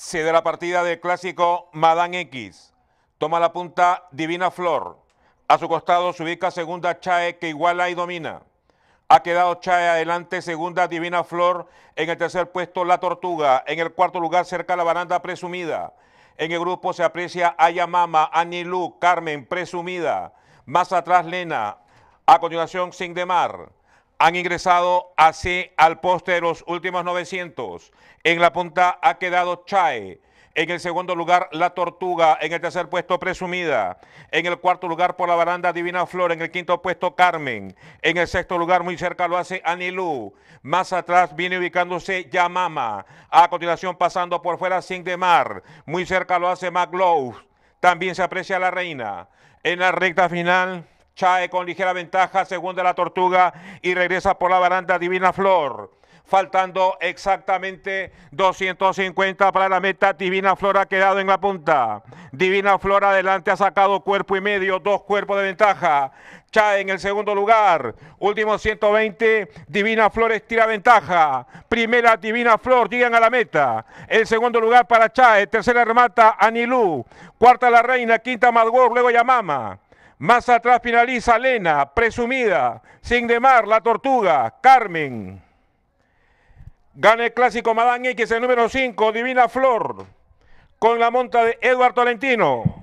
Se de la partida del clásico Madame X. Toma la punta Divina Flor. A su costado se ubica segunda Chae que iguala y domina. Ha quedado Chae adelante, segunda Divina Flor. En el tercer puesto La Tortuga. En el cuarto lugar cerca la baranda presumida. En el grupo se aprecia Ayamama, Anilú, Carmen, presumida. Más atrás Lena. A continuación Sindemar han ingresado así al poste de los últimos 900. En la punta ha quedado Chae. En el segundo lugar, La Tortuga. En el tercer puesto, Presumida. En el cuarto lugar, por la baranda, Divina Flor. En el quinto puesto, Carmen. En el sexto lugar, muy cerca, lo hace Anilú. Más atrás viene ubicándose Yamama. A continuación, pasando por fuera, Sin de Mar. Muy cerca lo hace maglow También se aprecia la reina. En la recta final... Chae con ligera ventaja, segunda la tortuga y regresa por la baranda Divina Flor faltando exactamente 250 para la meta. Divina Flor ha quedado en la punta. Divina Flor adelante ha sacado cuerpo y medio, dos cuerpos de ventaja. Chae en el segundo lugar, último 120, Divina Flor tira ventaja. Primera Divina Flor, llegan a la meta. El segundo lugar para Chae, tercera remata Anilú, cuarta la Reina, quinta Madgor, luego Yamama. Más atrás finaliza Lena, Presumida, Sin demar La Tortuga, Carmen. Gana el clásico Madán X, el número 5, Divina Flor, con la monta de Eduardo Tolentino.